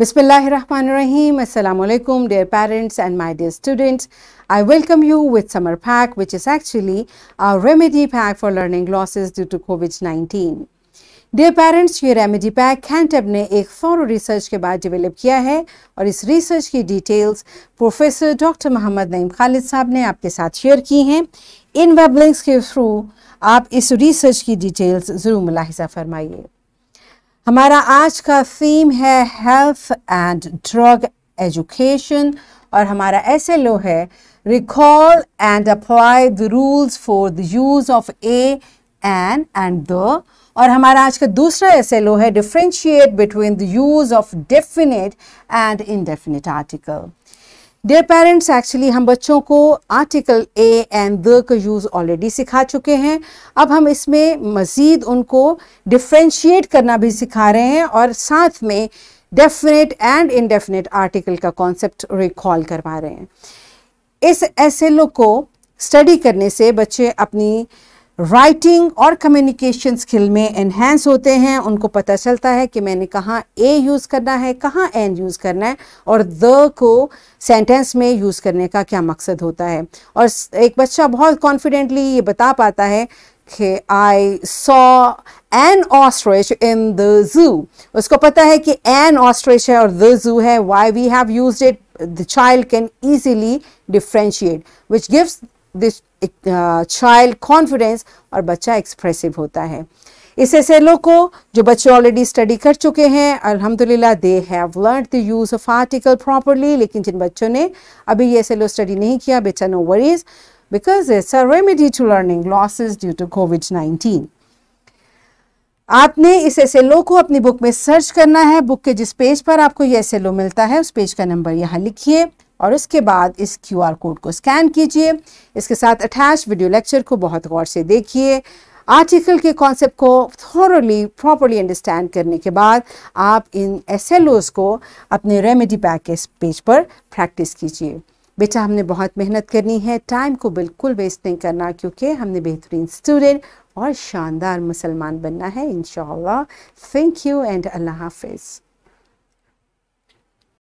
Bismillahirrahmanirrahim. Assalamu alaikum, dear parents and my dear students. I welcome you with Summer Pack, which is actually a remedy pack for learning losses due to COVID 19. Dear parents ये remedy pack हैंटअप ने एक furrow research के बाद develop किया है और इस रिसर्च की details professor doctor Mohammad Naeem Khalid sahab ने आपके साथ शेयर की हैं इन वेब लिंक्स के थ्रू आप इस रिसर्च की डिटेल्स ज़रूर मुलाहिजा फरमाइए हमारा आज का थीम है हेल्थ एंड ड्रग एजुकेशन और हमारा ऐसे लो है recall and apply the rules for the use of a an and the और हमारा आज का दूसरा ऐसे लो है differentiate between the use of definite and indefinite article dear parents actually हम बच्चों को आर्टिकल ए एंड द का यूज़ ऑलरेडी सिखा चुके हैं अब हम इसमें मज़ीद उनको डिफ्रेंशिएट करना भी सिखा रहे हैं और साथ में डेफिनेट एंड इनडेफिनेट आर्टिकल का कॉन्सेप्ट रिकॉल करवा रहे हैं इस एस को स्टडी करने से बच्चे अपनी राइटिंग और कम्युनिकेशन स्किल में इन्हेंस होते हैं उनको पता चलता है कि मैंने कहाँ ए यूज़ करना है कहाँ एन यूज़ करना है और द को सेंटेंस में यूज़ करने का क्या मकसद होता है और एक बच्चा बहुत कॉन्फिडेंटली ये बता पाता है कि I saw an ostrich in the zoo उसको पता है कि एन ऑस्ट्रेच है और द जू है why we have use it the child can easily differentiate which gives this child confidence और बच्चा एक्सप्रेसिव होता है इस एस एल ओ को जो बच्चे ऑलरेडी स्टडी कर चुके हैं अल्हम्दुलिल्लाह they have learn the use of article properly लेकिन जिन बच्चों ने अभी ये एस एल ओ स्टडी नहीं किया बेचा no worries because it's a remedy to learning losses due to COVID nineteen आपने इस एस एल ओ को अपनी बुक में सर्च करना है बुक के जिस पेज पर आपको ये एस एल ओ मिलता है उस पेज का नंबर यहाँ लिखिए और उसके बाद इस क्यू आर कोड को स्कैन कीजिए इसके साथ अटैच वीडियो लेक्चर को बहुत गौर से देखिए आर्टिकल के कॉन्सेप्ट को थोरली प्रॉपरली अंडरस्टैंड करने के बाद आप इन एस को अपने रेमेडी पैक के पेज पर प्रैक्टिस कीजिए बेटा हमने बहुत मेहनत करनी है टाइम को बिल्कुल वेस्ट नहीं करना क्योंकि हमने बेहतरीन स्टूडेंट और शानदार मुसलमान बनना है इन थैंक यू एंड अल्लाह हाफिज़